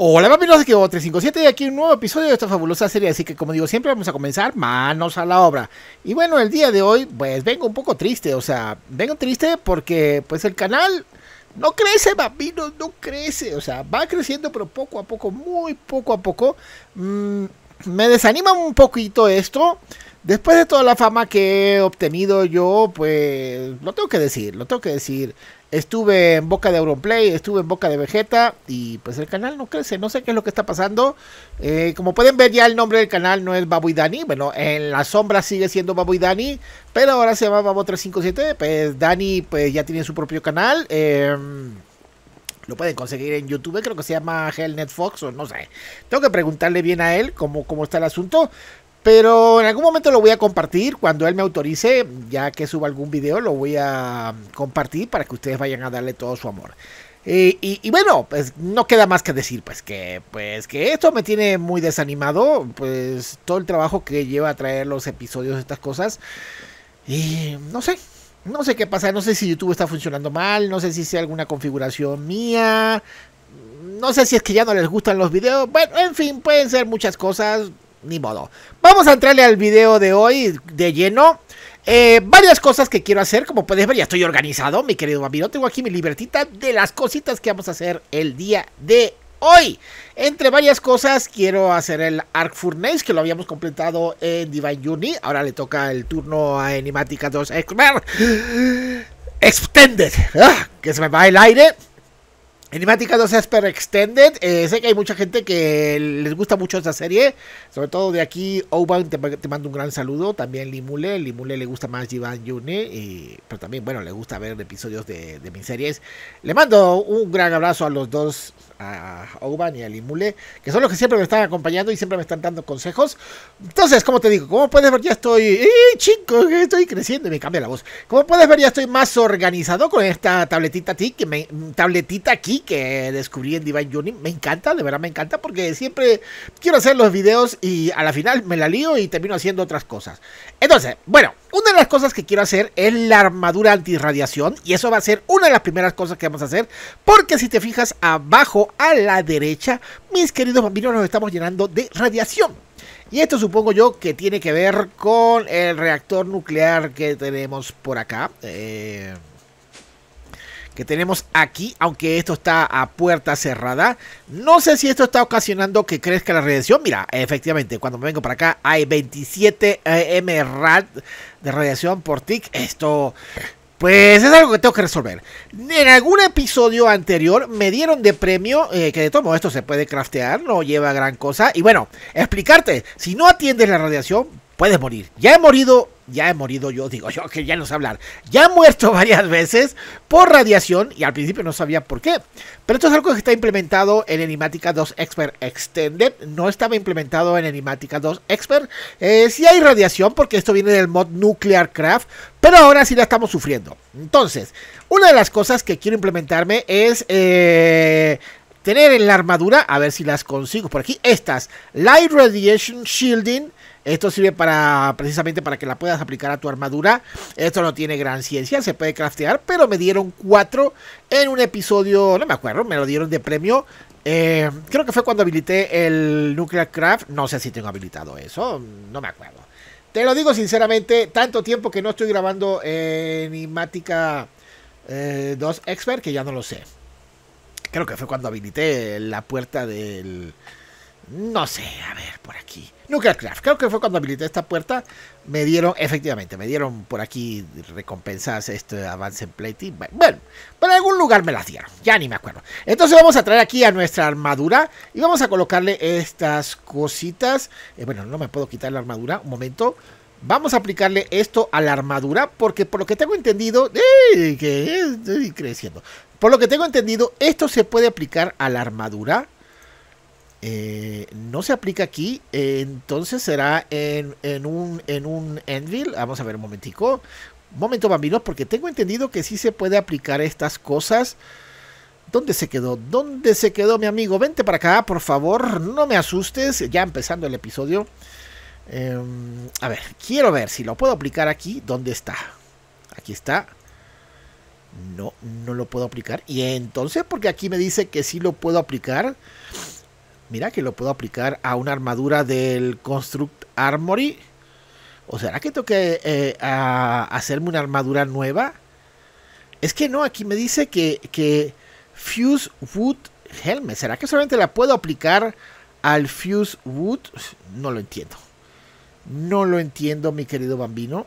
Hola, aquí que 357 y aquí un nuevo episodio de esta fabulosa serie. Así que, como digo siempre, vamos a comenzar manos a la obra. Y bueno, el día de hoy, pues vengo un poco triste. O sea, vengo triste porque, pues, el canal no crece, babinos, no crece. O sea, va creciendo, pero poco a poco, muy poco a poco. Mm, me desanima un poquito esto. Después de toda la fama que he obtenido yo, pues, lo tengo que decir, lo tengo que decir. Estuve en boca de Auronplay, estuve en boca de Vegeta y pues el canal no crece, no sé qué es lo que está pasando. Eh, como pueden ver ya el nombre del canal no es Babu y Dani, bueno, en la sombra sigue siendo Babu y Dani, pero ahora se llama babo 357, pues Dani pues ya tiene su propio canal. Em, lo pueden conseguir en YouTube, creo que se llama Hellnet Fox o no sé. Tengo que preguntarle bien a él cómo está el asunto. Pero en algún momento lo voy a compartir cuando él me autorice, ya que suba algún video, lo voy a compartir para que ustedes vayan a darle todo su amor. Eh, y, bueno, pues no queda más que decir, pues que, pues que esto me tiene muy desanimado, pues todo el trabajo que lleva a traer los episodios, estas cosas. Y no sé, no sé qué pasa, no sé si YouTube está funcionando mal, no sé si sea alguna configuración mía, no sé si es que ya no les gustan los videos, bueno, en fin, pueden ser muchas cosas, ni modo. Vamos a entrarle al video de hoy de lleno. Eh, varias cosas que quiero hacer, como puedes ver, ya estoy organizado, mi querido amigo Tengo aquí mi libertita de las cositas que vamos a hacer el día de hoy. Entre varias cosas, quiero hacer el Arc Furnace, que lo habíamos completado en Divine unity Ahora le toca el turno a Animática 2 Extended. Ah, que se me va el aire. Animática 2 Esper Extended. Eh, sé que hay mucha gente que les gusta mucho esta serie. Sobre todo de aquí, Oban te, mando un gran saludo. También Limule. Limule le gusta más Givan Yune. pero también, bueno, le gusta ver episodios de, de mis series. Le mando un gran abrazo a los dos a Oban y a Limule, que son los que siempre me están acompañando y siempre me están dando consejos. Entonces, como te digo, como puedes ver, ya estoy, ¡eh, chico! Estoy creciendo y me cambia la voz. Como puedes ver, ya estoy más organizado con esta tabletita aquí que tabletita aquí que descubrí en Divine Journey. Me encanta, de verdad me encanta, porque siempre quiero hacer los videos y a la final me la lío y termino haciendo otras cosas. Entonces, bueno una de las cosas que quiero hacer es la armadura antirradiación y eso va a ser una de las primeras cosas que vamos a hacer porque si te fijas abajo a la derecha, mis queridos bambinos nos estamos llenando de radiación. Y esto supongo yo que tiene que ver con el reactor nuclear que tenemos por acá. Eh, que tenemos aquí, aunque esto está a puerta cerrada. No sé si esto está ocasionando que crezca la radiación. Mira, efectivamente, cuando me vengo para acá hay 27 M rad de radiación por tick. Esto pues es algo que tengo que resolver. En algún episodio anterior me dieron de premio eh, que de todo esto se puede craftear, no lleva gran cosa. Y bueno, explicarte, si no atiendes la radiación, Puedes morir. Ya he morido, ya he morido, yo digo, yo que ya no sé hablar. Ya he muerto varias veces por radiación y al principio no sabía por qué. Pero esto es algo que está implementado en Enimática 2 Expert Extended. No estaba implementado en Enimática 2 Expert. Eh, si hay radiación porque esto viene del mod Nuclear Craft, pero ahora sí la estamos sufriendo. Entonces, una de las cosas que quiero implementarme es... Eh, tener en la armadura, a ver si las consigo por aquí, estas, Light Radiation Shielding esto sirve para precisamente para que la puedas aplicar a tu armadura. Esto no tiene gran ciencia, se puede craftear, pero me dieron cuatro en un episodio, no me acuerdo, me lo dieron de premio. Eh, creo que fue cuando habilité el Nuclear Craft. No sé si tengo habilitado eso, no me acuerdo. Te lo digo sinceramente, tanto tiempo que no estoy grabando en 2 eh, Expert que ya no lo sé. Creo que fue cuando habilité la puerta del, no sé, a ver, por aquí. Nuclearcraft, creo que fue cuando habilité esta puerta. Me dieron, efectivamente, me dieron por aquí recompensas este avance en plating. Bueno, en algún lugar me las dieron, ya ni me acuerdo. Entonces vamos a traer aquí a nuestra armadura y vamos a colocarle estas cositas. Eh, bueno, no me puedo quitar la armadura, un momento. Vamos a aplicarle esto a la armadura porque por lo que tengo entendido, eh, que estoy creciendo. Por lo que tengo entendido, esto se puede aplicar a la armadura eh, no se aplica aquí, entonces será en, en, un, en Envil. Ah, vamos a ver un momentico. Un momento, bambino. porque tengo entendido que sí se puede aplicar estas cosas. ¿Dónde se quedó? ¿Dónde se quedó mi amigo? Vente para acá, por favor, no me asustes. Ya empezando el episodio. Em, a ver, quiero ver si lo puedo aplicar aquí. ¿Dónde está? Aquí está. No, no lo puedo aplicar. Y entonces, porque aquí me dice que sí lo puedo aplicar. Mira que lo puedo aplicar a una armadura del Construct Armory. ¿O será que tengo que eh, hacerme una armadura nueva? Es que no, aquí me dice que, que Fuse Wood Helmet. ¿Será que solamente la puedo aplicar al Fuse Wood? No lo entiendo. No lo entiendo, mi querido bambino.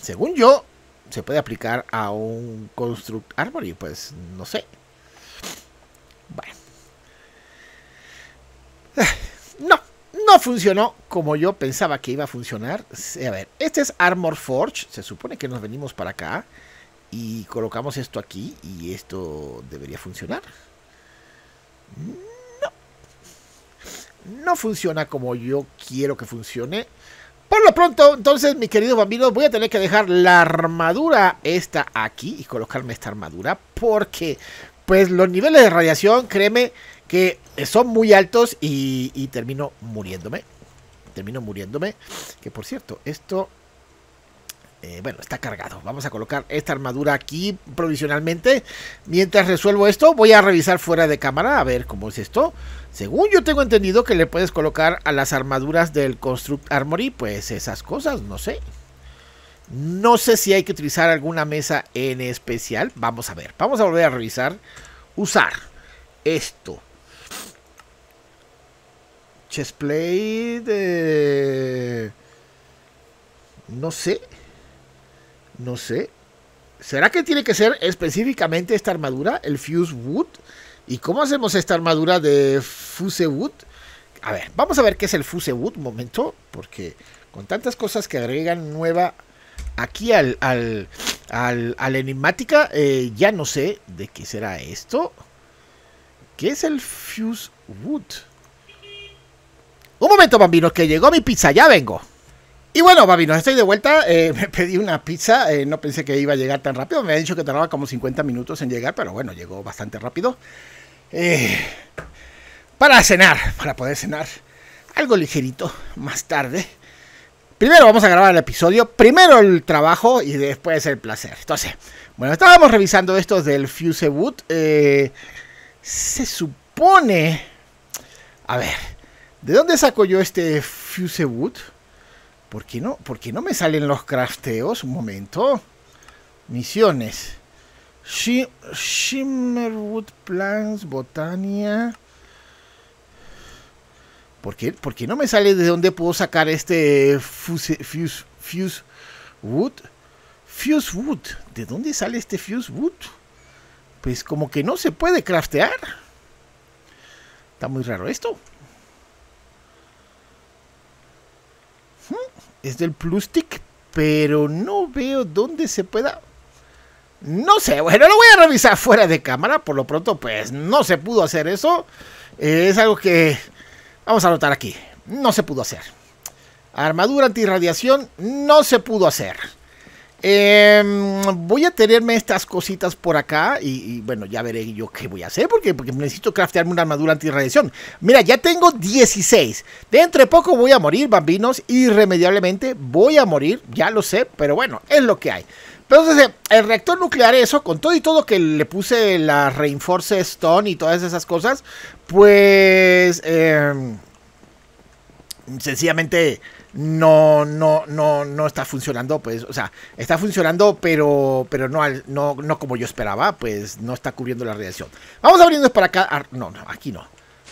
Según yo, se puede aplicar a un Construct Armory. Pues no sé. Bueno. Eh, no, no funcionó como yo pensaba que iba a funcionar. A ver, este es Armor Forge. Se supone que nos venimos para acá. Y colocamos esto aquí. Y esto debería funcionar. No. No funciona como yo quiero que funcione. Por lo pronto, entonces, mis queridos amigos, voy a tener que dejar la armadura esta aquí y colocarme esta armadura porque, pues, los niveles de radiación, créeme, que eh, son muy altos y, termino muriéndome. Termino muriéndome. Que por cierto, esto eh, bueno, está cargado. Vamos a colocar esta armadura aquí provisionalmente. Mientras resuelvo esto, voy a revisar fuera de cámara a ver cómo es esto. Según yo tengo entendido que le puedes colocar a las armaduras del Construct Armory, pues esas cosas, no sé. No sé si hay que utilizar alguna mesa en especial. Vamos a ver. Vamos a volver a revisar. Usar esto. Chessplay No sé. No sé. ¿Será que tiene que ser específicamente esta armadura, el Fuse Wood? ¿Y cómo hacemos esta armadura de Fuse Wood? A ver, vamos a ver qué es el Fuse Wood, momento, porque con tantas cosas que agregan nueva aquí al, al, al, enigmática, eh, ya no sé de qué será esto. ¿Qué es el Fuse Wood? Un momento, bambinos, que llegó mi pizza, ya vengo. Y bueno, bambinos, estoy de vuelta. Eh, me pedí una pizza. Eh, no pensé que iba a llegar tan rápido. Me ha dicho que tardaba como 50 minutos en llegar, pero bueno, llegó bastante rápido. Eh, para cenar, para poder cenar algo ligerito más tarde. Primero vamos a grabar el episodio, primero el trabajo y después el placer. Entonces, bueno, estábamos revisando esto del Fuse Wood. se supone. A ver. ¿De dónde saco yo este Fusewood? ¿Por qué no, por qué no me salen los crafteos? Un momento. Misiones. Shimmerwood Plants, Botania. ¿Por qué, ¿Por qué, no me sale de dónde puedo sacar este fuse, fuse, fuse wood? Fuse wood. ¿De dónde sale este fuse wood? Pues como que no se puede craftear. Está muy raro esto. es del Plustic, pero no veo dónde se pueda. No sé, bueno, lo voy a revisar fuera de cámara. Por lo pronto, pues no se pudo hacer eso. Eh, es algo que vamos a notar aquí. No se pudo hacer. Armadura antirradiación no se pudo hacer. Em, voy a tenerme estas cositas por acá y, bueno, ya veré yo qué voy a hacer porque, necesito craftearme una armadura radiación Mira, ya tengo 16. De entre poco voy a morir, bambinos, irremediablemente voy a morir, ya lo sé, pero bueno, es lo que hay. Pero entonces, el reactor nuclear, eso, con todo y todo que le puse la Reinforce Stone y todas esas cosas, pues... Em, sencillamente no, no, no, no está funcionando, pues, o sea, está funcionando, pero, pero no, no, no como yo esperaba, pues no está cubriendo la radiación. Vamos abriendo para acá, no, no, aquí no.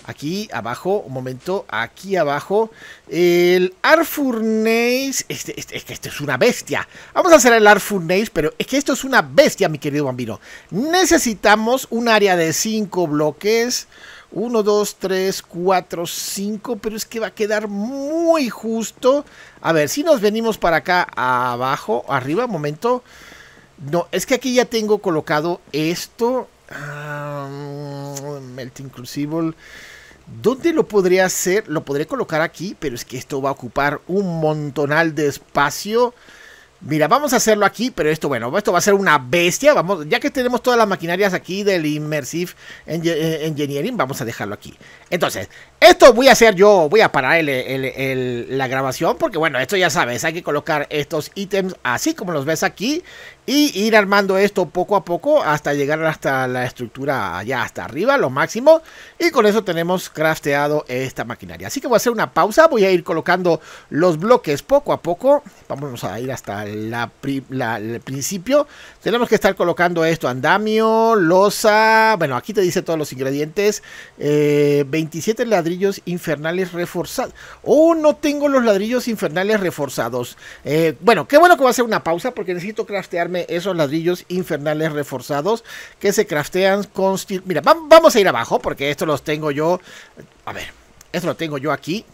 Aquí abajo, un momento, aquí abajo, el Arfurnace, este, este, es que esto es una bestia. Vamos a hacer el Arfurnace, pero es que esto es una bestia, mi querido bambino. Necesitamos un área de 5 bloques, 1, 2, 3, 4, 5, pero es que va a quedar muy justo. A ver, si nos venimos para acá abajo, arriba, momento. No, es que aquí ya tengo colocado esto. Ah, melt Inclusible. ¿Dónde lo podría hacer? Lo podría colocar aquí, pero es que esto va a ocupar un montonal de espacio. Mira, vamos a hacerlo aquí, pero esto, bueno, esto va a ser una bestia. Vamos, ya que tenemos todas las maquinarias aquí del Immersive eh, Engineering, vamos a dejarlo aquí. Entonces, esto voy a hacer yo, voy a parar la grabación porque bueno, esto ya sabes, hay que colocar estos ítems así como los ves aquí y ir armando esto poco a poco hasta llegar hasta la estructura allá hasta arriba, lo máximo. Y con eso tenemos crafteado esta maquinaria. Así que voy a hacer una pausa, voy a ir colocando los bloques poco a poco. Vamos a ir hasta el principio. Tenemos que estar colocando esto, andamio, losa, bueno, aquí te dice todos los ingredientes, 27 eh, ladrillos ladrillos infernales reforzados. Oh, no tengo los ladrillos infernales reforzados. Eh, bueno, qué bueno que va a hacer una pausa porque necesito craftearme esos ladrillos infernales reforzados que se craftean con... Steel... Mira, vamos a ir abajo porque esto los tengo yo... A ver, esto lo tengo yo aquí.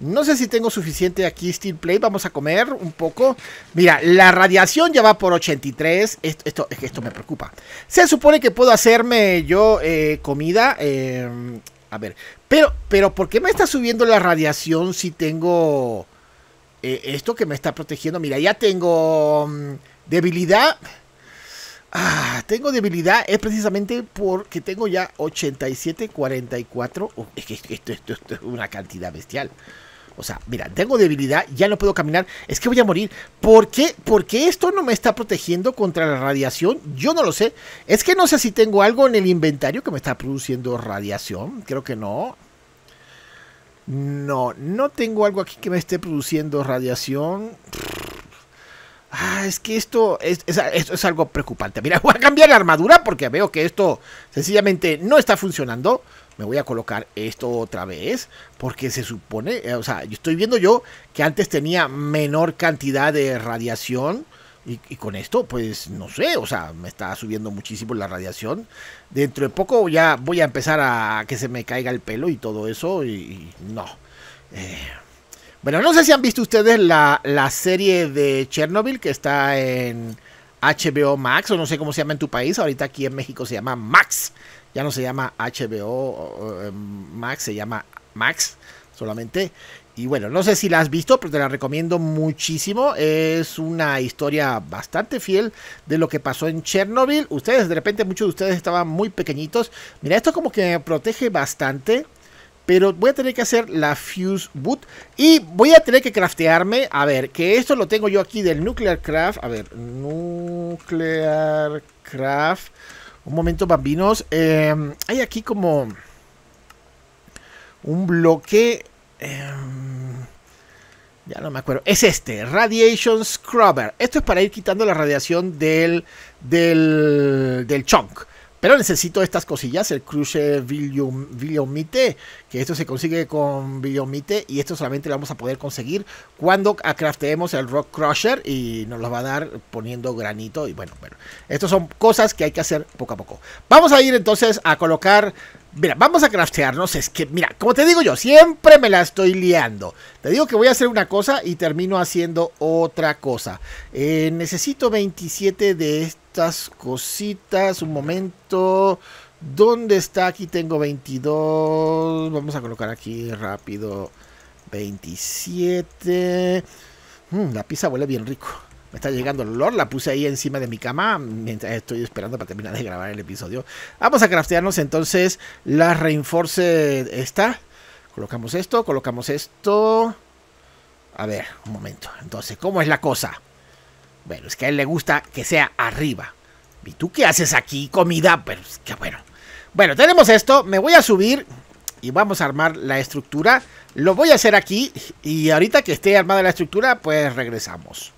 No sé si tengo suficiente aquí Steel Play. Vamos a comer un poco. Mira, la radiación ya va por 83. Esto, esto, esto me preocupa. Se supone que puedo hacerme yo eh, comida. Eh, a ver, pero, pero, ¿por qué me está subiendo la radiación si tengo eh, esto que me está protegiendo? Mira, ya tengo mm, debilidad. Ah, tengo debilidad es precisamente porque tengo ya 87, 44. es que esto, esto, esto, es una cantidad bestial. O sea, mira, tengo debilidad, ya no puedo caminar, es que voy a morir. ¿Por qué? qué esto no me está protegiendo contra la radiación. Yo no lo sé. Es que no sé si tengo algo en el inventario que me está produciendo radiación. Creo que no. No, no tengo algo aquí que me esté produciendo radiación. Ah, es que esto esto es algo preocupante. Mira, voy a cambiar la armadura porque veo que esto sencillamente no está funcionando me voy a colocar esto otra vez, porque se supone, eh, o sea, yo estoy viendo yo que antes tenía menor cantidad de radiación. Y, con esto, pues no sé, o sea, me está subiendo muchísimo la radiación. Dentro de poco ya voy a empezar a que se me caiga el pelo y todo eso, y, no. Eh, bueno, no sé si han visto ustedes la, la, serie de Chernobyl que está en HBO Max, o no sé cómo se llama en tu país, ahorita aquí en México se llama Max. Ya no se llama HBO eh, Max, se llama Max solamente. Y bueno, no sé si la has visto, pero te la recomiendo muchísimo. Es una historia bastante fiel de lo que pasó en Chernobyl. Ustedes, de repente, muchos de ustedes estaban muy pequeñitos. Mira, esto como que me protege bastante. Pero voy a tener que hacer la Fuse Boot. Y voy a tener que craftearme. A ver, que esto lo tengo yo aquí del Nuclear Craft. A ver, Nuclear Craft. Un momento, bambinos. Em, hay aquí como un bloque... Em, ya no me acuerdo. Es este, Radiation Scrubber. Esto es para ir quitando la radiación del, del, del chunk. Pero necesito estas cosillas, el cruce Villomite, que esto se consigue con Villomite y esto solamente lo vamos a poder conseguir cuando crafteemos el Rock Crusher y nos lo va a dar poniendo granito y bueno, bueno. Estas son cosas que hay que hacer poco a poco. Vamos a ir entonces a colocar... Mira, vamos a craftearnos, es que, mira, como te digo yo, siempre me la estoy liando. Te digo que voy a hacer una cosa y termino haciendo otra cosa. Eh, necesito 27 de este estas cositas. Un momento. ¿Dónde está? Aquí tengo 22. Vamos a colocar aquí rápido 27. Mm, la pizza huele bien rico. Me está llegando el olor. La puse ahí encima de mi cama mientras estoy esperando para terminar de grabar el episodio. Vamos a craftearnos entonces la Reinforce esta. Colocamos esto, colocamos esto. A ver, un momento. Entonces, ¿cómo es la cosa? Bueno, es que a él le gusta que sea arriba. ¿Y tú qué haces aquí? Comida, pero es que bueno. Bueno, tenemos esto, me voy a subir y vamos a armar la estructura. Lo voy a hacer aquí y ahorita que esté armada la estructura, pues regresamos.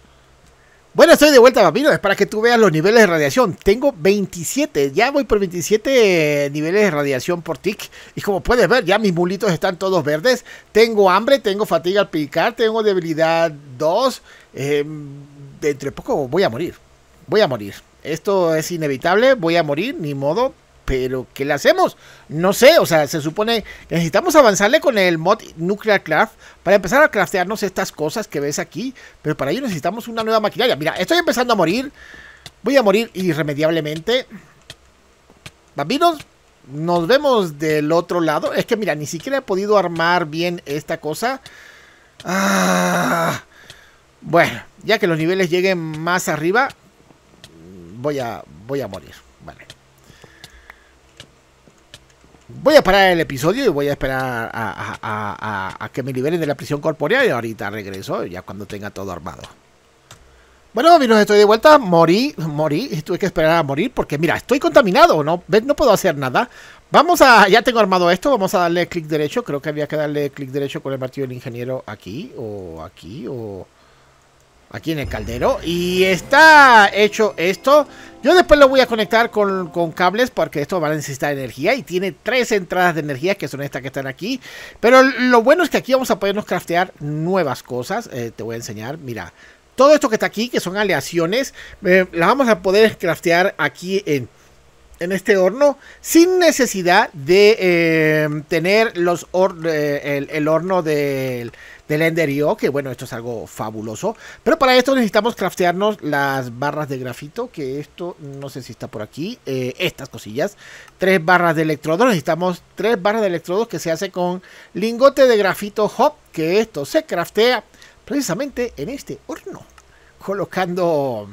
Bueno, estoy de vuelta, papino. Es para que tú veas los niveles de radiación. Tengo 27, ya voy por 27 eh, niveles de radiación por tick. Y como puedes ver, ya mis mulitos están todos verdes. Tengo hambre, tengo fatiga al picar, tengo debilidad 2. Eh, entre poco voy a morir. Voy a morir. Esto es inevitable, voy a morir, ni modo. Pero, ¿qué le hacemos? No sé, o sea, se supone que necesitamos avanzarle con el mod Nuclear Craft para empezar a craftearnos estas cosas que ves aquí. Pero para ello necesitamos una nueva maquinaria. Mira, estoy empezando a morir. Voy a morir irremediablemente. Bambinos, nos vemos del otro lado. Es que mira, ni siquiera he podido armar bien esta cosa. Ah, bueno. Ya que los niveles lleguen más arriba, voy a, voy a morir. Vale. Voy a parar el episodio y voy a esperar a, que me liberen de la prisión corporal y ahorita regreso, ya cuando tenga todo armado. Bueno, amigos, estoy de vuelta. Morí, morí. Tuve que esperar a morir porque, mira, estoy contaminado. No, no puedo hacer nada. Vamos a... Ya tengo armado esto. Vamos a darle clic derecho. Creo que había que darle clic derecho con el martillo del ingeniero aquí o aquí o aquí en el caldero. Y está hecho esto. Yo después lo voy a conectar con, cables porque esto va a necesitar energía. Y tiene tres entradas de energía que son estas que están aquí. Pero lo bueno es que aquí vamos a podernos craftear nuevas cosas. Eh, te voy a enseñar, mira. Todo esto que está aquí, que son aleaciones, eh, las vamos a poder craftear aquí en en este horno sin necesidad de eh, tener los eh, el, horno del, Enderio. que bueno, esto es algo fabuloso. Pero para esto necesitamos craftearnos las barras de grafito, que esto no sé si está por aquí, eh, estas cosillas. Tres barras de electrodos, necesitamos tres barras de electrodos que se hace con lingote de grafito hop, que esto se craftea precisamente en este horno, colocando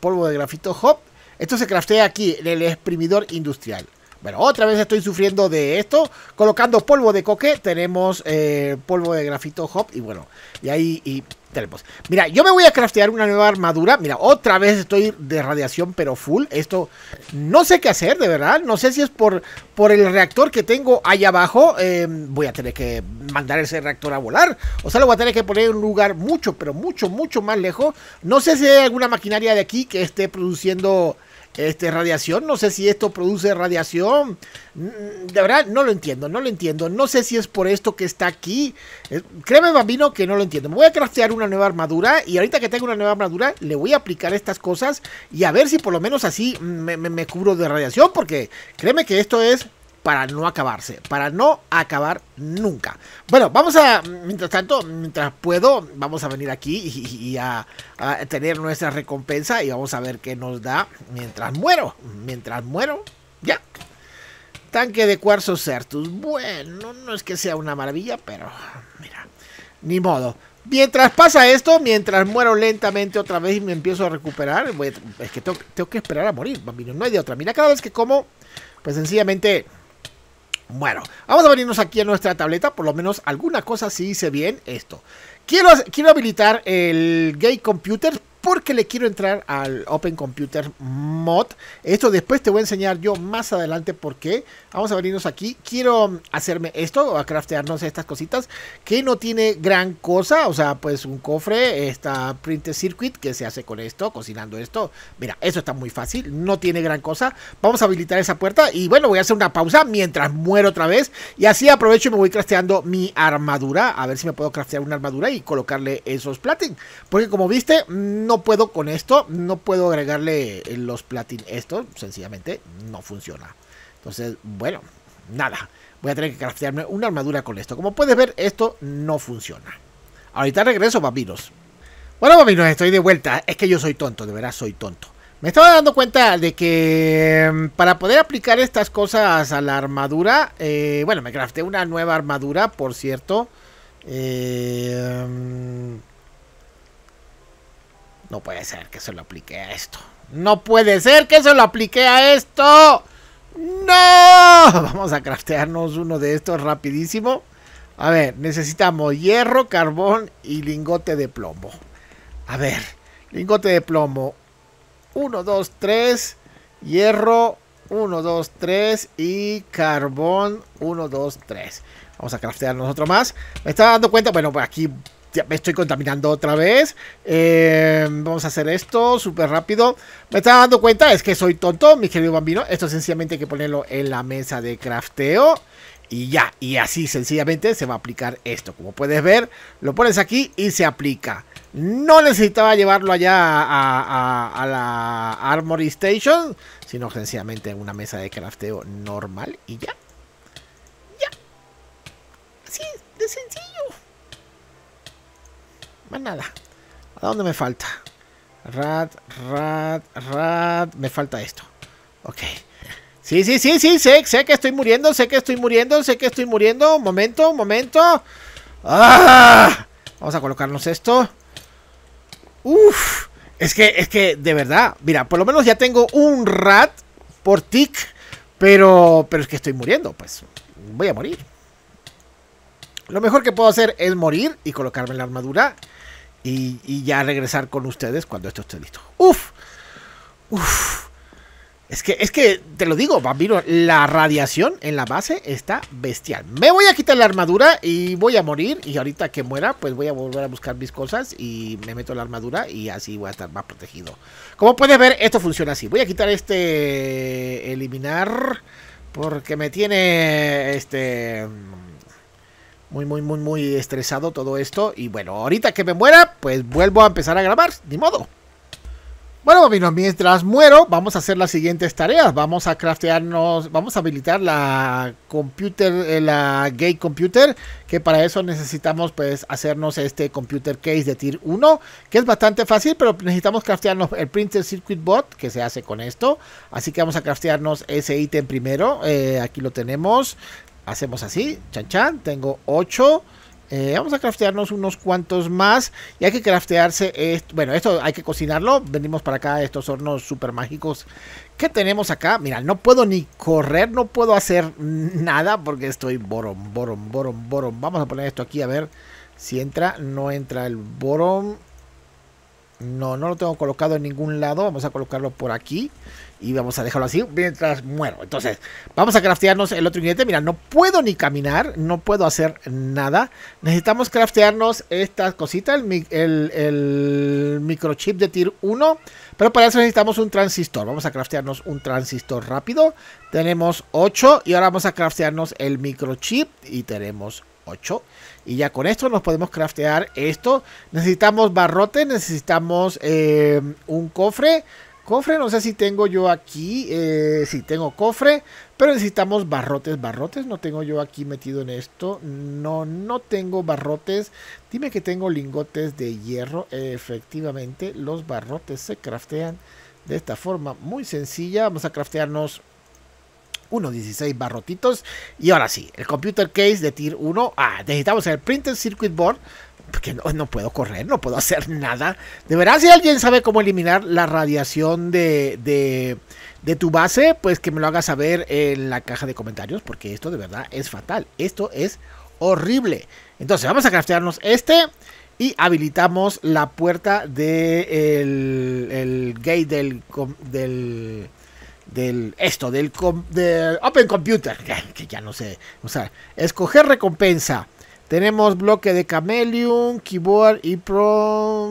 polvo de grafito hop esto se craftea aquí, en el exprimidor industrial. Bueno, otra vez estoy sufriendo de esto. Colocando polvo de coque, tenemos eh, polvo de grafito hop y bueno, y ahí tenemos. Mira, yo me voy a craftear una nueva armadura. Mira, otra vez estoy de radiación, pero full. Esto no sé qué hacer, de verdad. No sé si es por, por el reactor que tengo ahí abajo. Em, voy a tener que mandar ese reactor a volar. O sea, lo voy a tener que poner en un lugar mucho, pero mucho, mucho más lejos. No sé si hay alguna maquinaria de aquí que esté produciendo este, radiación. No sé si esto produce radiación. Mm, de verdad, no lo entiendo, no lo entiendo. No sé si es por esto que está aquí. Eh, créeme, bambino, que no lo entiendo. Me voy a craftear una nueva armadura y ahorita que tengo una nueva armadura, le voy a aplicar estas cosas y a ver si por lo menos así me, me cubro de radiación, porque créeme que esto es para no acabarse, para no acabar nunca. Bueno, vamos a, mientras tanto, mientras puedo, vamos a venir aquí y, a, tener nuestra recompensa y vamos a ver qué nos da mientras muero, mientras muero, ya. Tanque de cuarzo Certus, bueno, no es que sea una maravilla, pero mira, ni modo. Mientras pasa esto, mientras muero lentamente otra vez y me empiezo a recuperar, es que tengo, que esperar a morir, bambino, no hay de otra. Mira, cada vez que como, pues sencillamente bueno, vamos a venirnos aquí a nuestra tableta, por lo menos alguna cosa sí hice bien esto. Quiero, quiero habilitar el Gay Computer porque le quiero entrar al Open Computer Mod. Esto después te voy a enseñar yo más adelante porque Vamos a venirnos aquí. Quiero mm, hacerme esto, a craftearnos estas cositas, que no tiene gran cosa. O sea, pues un cofre, esta print circuit que se hace con esto, cocinando esto. Mira, eso está muy fácil, no tiene gran cosa. Vamos a habilitar esa puerta y bueno, voy a hacer una pausa mientras muero otra vez. Y así aprovecho y me voy crafteando mi armadura. A ver si me puedo craftear una armadura y colocarle esos Platin, Porque como viste, no puedo con esto, no puedo agregarle eh, los platin. Esto sencillamente no funciona. Entonces, bueno, nada. Voy a tener que craftearme una armadura con esto. Como puedes ver, esto no funciona. Ahorita regreso, vampiros Bueno, papiros, estoy de vuelta. Es que yo soy tonto, de verdad soy tonto. Me estaba dando cuenta de que mm, para poder aplicar estas cosas a la armadura, eh, bueno, me crafté una nueva armadura, por cierto. Eh, mm, no puede ser que se lo aplique a esto. No puede ser que se lo aplique a esto. No. Vamos a craftearnos uno de estos rapidísimo. A ver, necesitamos hierro, carbón y lingote de plomo. A ver, lingote de plomo. 1, dos, tres. Hierro, 1, dos, tres. Y carbón, Uno, dos, tres. Vamos a craftearnos otro más. Me estaba dando cuenta, bueno, pues aquí me estoy contaminando otra vez. Em, vamos a hacer esto súper rápido. Me estaba dando cuenta, es que soy tonto, mi querido bambino. Esto sencillamente hay que ponerlo en la mesa de crafteo. Y ya, y así sencillamente se va a aplicar esto. Como puedes ver, lo pones aquí y se aplica. No necesitaba llevarlo allá a, a la Armory Station, sino sencillamente en una mesa de crafteo normal y ya. Ya. Así de sencillo. Más nada. ¿A dónde me falta? Rat, rat, rat. Me falta esto. Ok. Sí, sí, sí, sí, sé, sé que estoy muriendo, sé que estoy muriendo, sé que estoy muriendo. Un momento, un momento. ¡Ah! Vamos a colocarnos esto. Uf. Es que, es que, de verdad, mira, por lo menos ya tengo un rat por tic, pero, pero es que estoy muriendo, pues voy a morir. Lo mejor que puedo hacer es morir y colocarme la armadura y, ya regresar con ustedes cuando esto esté listo. ¡Uf! ¡Uf! Es que, es que, te lo digo, Bambino, la radiación en la base está bestial. Me voy a quitar la armadura y voy a morir. Y ahorita que muera, pues voy a volver a buscar mis cosas y me meto la armadura y así voy a estar más protegido. Como puedes ver, esto funciona así. Voy a quitar este... eliminar porque me tiene... este muy, muy, muy, muy estresado todo esto. Y bueno, ahorita que me muera, pues vuelvo a empezar a grabar, ni modo. Bueno, mientras muero, vamos a hacer las siguientes tareas. Vamos a craftearnos, vamos a habilitar la computer, eh, la gate computer, que para eso necesitamos pues hacernos este computer case de tier 1, que es bastante fácil, pero necesitamos craftearnos el printer circuit bot. que se hace con esto. Así que vamos a craftearnos ese ítem primero. Eh, aquí lo tenemos. Hacemos así, chan chan, tengo 8. Eh, vamos a craftearnos unos cuantos más. Y hay que craftearse. Esto, bueno, esto hay que cocinarlo. Venimos para acá estos hornos super mágicos que tenemos acá. Mira, no puedo ni correr, no puedo hacer nada porque estoy borom, borom, borom, borom. Vamos a poner esto aquí a ver si entra. No entra el borom. No, no lo tengo colocado en ningún lado. Vamos a colocarlo por aquí. Y vamos a dejarlo así mientras muero. Entonces, vamos a craftearnos el otro ingrediente. Mira, no puedo ni caminar, no puedo hacer nada. Necesitamos craftearnos esta cosita el, el, microchip de tier 1. Pero para eso necesitamos un transistor. Vamos a craftearnos un transistor rápido. Tenemos 8 y ahora vamos a craftearnos el microchip y tenemos 8. Y ya con esto nos podemos craftear esto. Necesitamos barrote necesitamos eh, un cofre. Cofre, no sé si tengo yo aquí, eh, si tengo cofre, pero necesitamos barrotes, barrotes, no tengo yo aquí metido en esto, no, no tengo barrotes, dime que tengo lingotes de hierro, efectivamente los barrotes se craftean de esta forma muy sencilla, vamos a craftearnos unos 16 barrotitos. Y ahora sí, el computer case de tier 1. Ah, necesitamos el printed circuit board porque no, puedo correr, no puedo hacer nada. De verdad, si alguien sabe cómo eliminar la radiación de, de, de, tu base, pues que me lo hagas saber en la caja de comentarios, porque esto de verdad es fatal. Esto es horrible. Entonces, vamos a craftearnos este y habilitamos la puerta del de el gate del, del del esto del, del Open Computer que, ya no sé o sea escoger recompensa tenemos bloque de Camellium, Keyboard y Pro...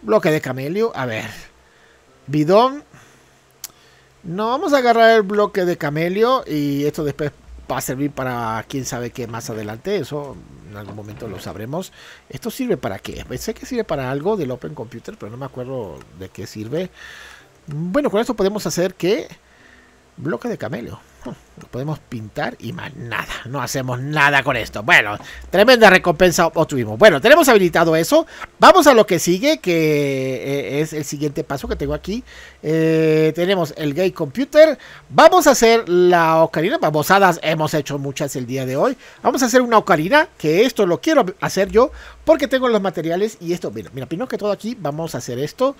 Bloque de Camellium. a ver. Bidón. No, vamos a agarrar el bloque de Camelio y esto después va a servir para quién sabe qué más adelante. Eso en algún momento lo sabremos. ¿Esto sirve para qué? Pues sé que sirve para algo del Open Computer, pero no me acuerdo de qué sirve. Bueno, con esto podemos hacer que... Bloque de Camelio. Lo podemos pintar y más nada. No hacemos nada con esto. Bueno, tremenda recompensa obtuvimos. Bueno, tenemos habilitado eso. Vamos a lo que sigue, que eh, es el siguiente paso que tengo aquí. Eh, tenemos el Gay Computer. Vamos a hacer la ocarina. Babosadas hemos hecho muchas el día de hoy. Vamos a hacer una ocarina, que esto lo quiero hacer yo, porque tengo los materiales y esto. Mira, mira, primero que todo aquí vamos a hacer esto,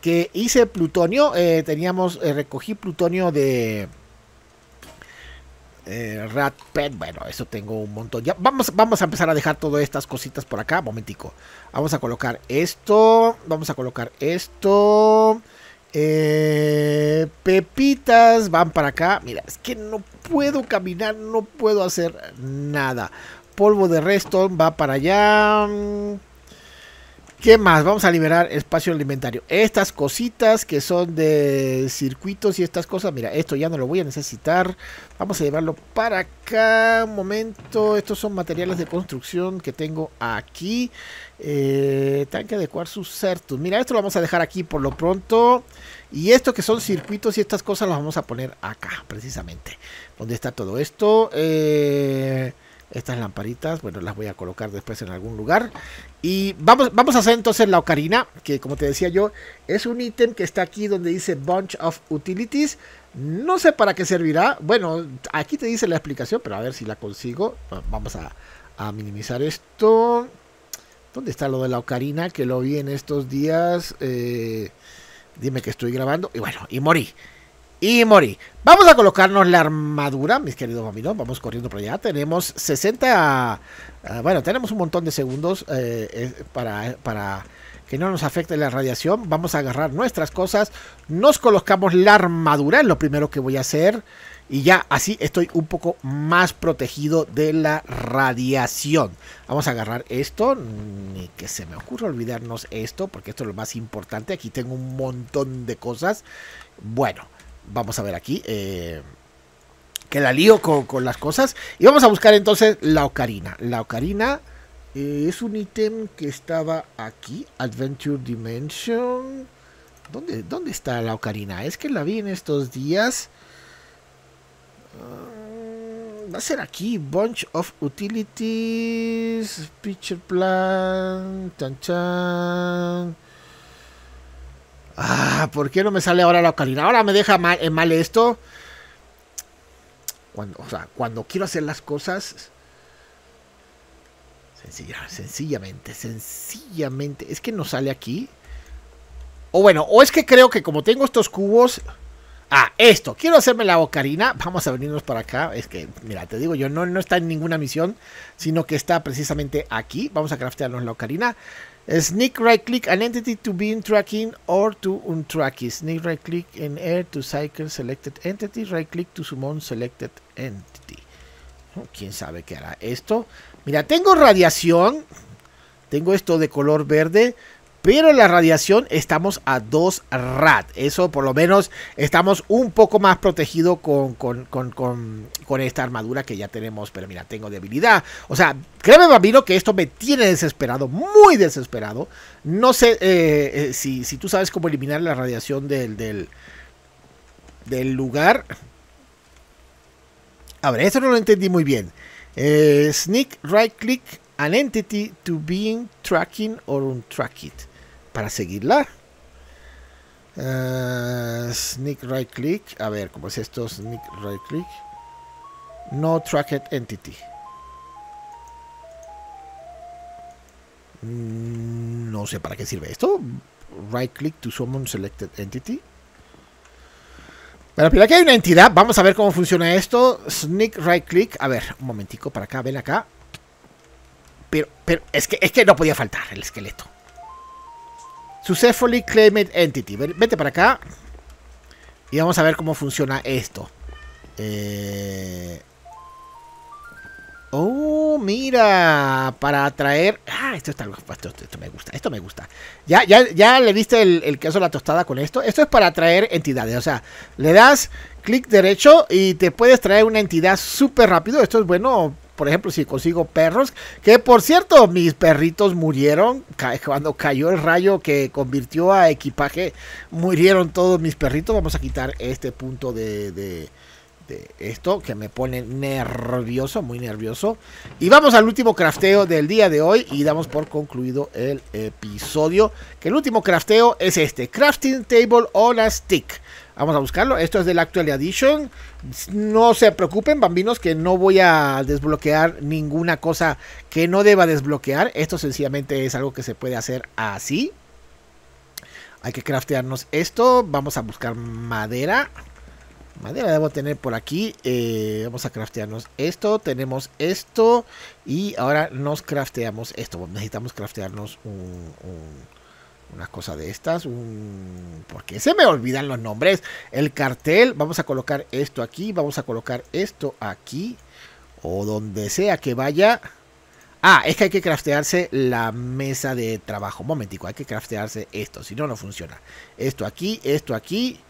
que, hice plutonio. Eh, teníamos, recogí plutonio de... Eh, Rat Pet, bueno, eso tengo un montón. Ya, vamos, vamos a empezar a dejar todas estas cositas por acá. Momentico. Vamos a colocar esto. Vamos a colocar esto. Eh, pepitas van para acá. Mira, es que no puedo caminar, no puedo hacer nada. Polvo de resto va para allá. ¿Qué más? Vamos a liberar espacio alimentario. Estas cositas que son de circuitos y estas cosas. Mira, esto ya no lo voy a necesitar. Vamos a llevarlo para acá. Un momento. Estos son materiales de construcción que tengo aquí. Eh, tanque de cuarzo certus. Mira, esto lo vamos a dejar aquí por lo pronto. Y esto que son circuitos y estas cosas las vamos a poner acá, precisamente. Donde está todo esto. Eh... Estas lamparitas, bueno, las voy a colocar después en algún lugar. Y vamos, vamos a hacer entonces la ocarina, que como te decía yo, es un ítem que está aquí donde dice Bunch of Utilities. No sé para qué servirá. Bueno, aquí te dice la explicación, pero a ver si la consigo. Vamos a, minimizar esto. ¿Dónde está lo de la ocarina? Que lo vi en estos días. Eh, dime que estoy grabando. Y bueno, y morí y morí. Vamos a colocarnos la armadura, mis queridos amigos. Vamos corriendo por allá. Tenemos 60. Ah, bueno, tenemos un montón de segundos eh, eh, para, para que no nos afecte la radiación. Vamos a agarrar nuestras cosas. Nos colocamos la armadura, es lo primero que voy a hacer. Y ya así estoy un poco más protegido de la radiación. Vamos a agarrar esto. Ni que se me ocurra olvidarnos esto, porque esto es lo más importante. Aquí tengo un montón de cosas. Bueno vamos a ver aquí. Eh, que la lío con, las cosas. Y vamos a buscar entonces la ocarina. La ocarina eh, es un ítem que estaba aquí. Adventure Dimension. ¿Dónde, ¿Dónde está la ocarina? Es que la vi en estos días. Ah, va a ser aquí. Bunch of Utilities. Picture Plan. Tanchan. Ah, ¿por qué no me sale ahora la ocarina? Ahora me deja eh, mal, esto. Cuando, o sea, cuando quiero hacer las cosas. Sencilla, sencillamente, sencillamente. Es que no sale aquí. O bueno, o es que creo que como tengo estos cubos. Ah, esto. Quiero hacerme la ocarina. Vamos a venirnos para acá. Es que, mira, te digo yo, no, no está en ninguna misión, sino que está precisamente aquí. Vamos a craftearnos la ocarina. Sneak right click an entity to be in tracking or to untrack it. Sneak right click in air to cycle selected entity. Right click to summon selected entity. Oh, Quién sabe qué hará esto. Mira, tengo radiación. Tengo esto de color verde. Pero la radiación estamos a 2 rad. Eso por lo menos estamos un poco más protegido con, esta armadura que ya tenemos. Pero mira, tengo debilidad. O sea, créeme, Bambino, que esto me tiene desesperado, muy desesperado. No sé eh, eh, si, tú sabes cómo eliminar la radiación del, del, lugar. A ver, esto no lo entendí muy bien. Eh, sneak right click an entity to being tracking or it para seguirla. Eh, sneak right click. A ver, ¿cómo es esto? Sneak right click. No tracked entity. Mm, no sé para qué sirve esto. Right click to summon selected entity. Pero aquí que hay una entidad, vamos a ver cómo funciona esto. Sneak right click. A ver, un momentico para acá, ven acá. Pero, pero es que, es que no podía faltar el esqueleto. Successfully Claimed Entity. Vete para acá. Y vamos a ver cómo funciona esto. Eh, oh, mira. Para atraer. Ah, esto me gusta. Esto me gusta. Ya, ya, le viste el, el queso la tostada con esto. Esto es para atraer entidades. O sea, le das clic derecho y te puedes traer una entidad súper rápido. Esto es bueno por ejemplo, si consigo perros, que por cierto, mis perritos murieron cuando cayó el rayo que convirtió a equipaje, murieron todos mis perritos. Vamos a quitar este punto de, de este, esto que me pone nervioso, muy nervioso. Y vamos al último crafteo del día de hoy y damos por concluido el episodio. Que el último crafteo es este, Crafting Table on a Stick. Vamos a buscarlo. Esto es del Actual Edition. No se preocupen, bambinos, que no voy a desbloquear ninguna cosa que no deba desbloquear. Esto sencillamente es algo que se puede hacer así. Hay que craftearnos esto. Vamos a buscar madera. Madera debo tener por aquí. Eh, vamos a craftearnos esto. Tenemos esto. Y ahora nos crafteamos esto. Necesitamos craftearnos unas cosas de estas. porque se me olvidan los nombres. El cartel. Vamos a colocar esto aquí. Vamos a colocar esto aquí. O donde sea que vaya. Ah, es que hay que craftearse la mesa de trabajo. momentico, hay que craftearse esto. Si no, no funciona. Esto aquí, esto aquí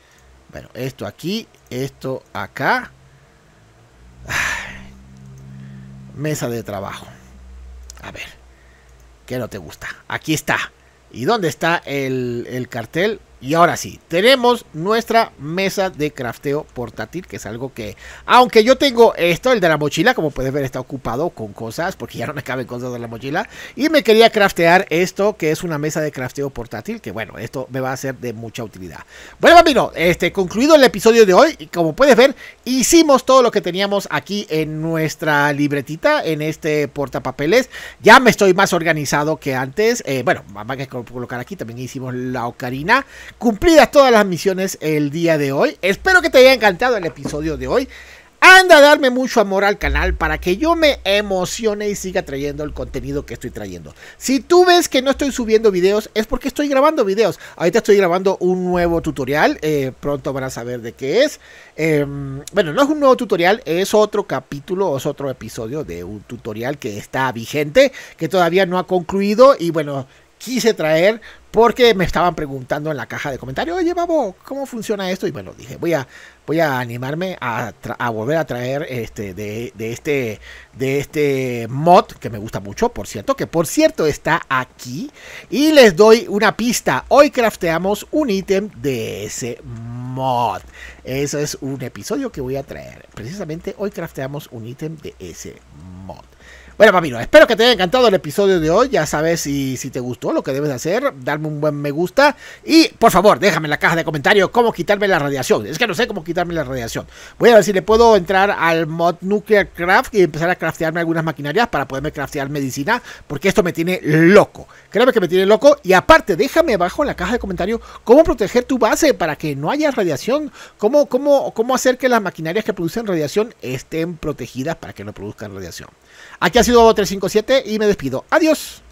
bueno, esto aquí, esto acá. mesa de trabajo. A ver, ¿qué no te gusta? Aquí está. ¿Y dónde está el, el cartel? Y ahora sí, tenemos nuestra mesa de crafteo portátil, que es algo que, aunque yo tengo esto, el de la mochila, como puedes ver, está ocupado con cosas, porque ya no me caben cosas de la mochila. Y me quería craftear esto, que es una mesa de crafteo portátil, que bueno, esto me va a ser de mucha utilidad. Bueno, bambino, este, concluido el episodio de hoy, y como puedes ver, hicimos todo lo que teníamos aquí en nuestra libretita, en este portapapeles. Ya me estoy más organizado que antes. Eh, bueno, más que colocar aquí, también hicimos la ocarina cumplidas todas las misiones el día de hoy. Espero que te haya encantado el episodio de hoy. Anda a darme mucho amor al canal para que yo me emocione y siga trayendo el contenido que estoy trayendo. Si tú ves que no estoy subiendo videos, es porque estoy grabando videos. Ahorita estoy grabando un nuevo tutorial. Eh, pronto van a saber de qué es. Em, bueno, no es un nuevo tutorial, es otro capítulo, es otro episodio de un tutorial que está vigente, que todavía no ha concluido. Y bueno, quise traer porque me estaban preguntando en la caja de comentarios, oye, babo, ¿cómo funciona esto? Y me lo dije, voy a, voy a animarme a, volver a traer este, de, este, de este mod, que me gusta mucho, por cierto, que por cierto está aquí. Y les doy una pista, hoy crafteamos un ítem de ese mod. Eso es un episodio que voy a traer. Precisamente hoy crafteamos un ítem de ese mod. Bueno, papino, espero que te haya encantado el episodio de hoy. Ya sabes, si, te gustó, lo que debes hacer, darme un buen me gusta. Y por favor, déjame en la caja de comentarios cómo quitarme la radiación. Es que no sé cómo quitarme la radiación. Voy a ver si le puedo entrar al mod Nuclear Craft y empezar a craftearme algunas maquinarias para poderme craftear medicina, porque esto me tiene loco. Créeme que me tiene loco. Y aparte, déjame abajo en la caja de comentarios cómo proteger tu base para que no haya radiación. Cómo, cómo, cómo hacer que las maquinarias que producen radiación estén protegidas para que no produzcan radiación. Aquí ha Sigo Bobo357 y me despido. Adiós.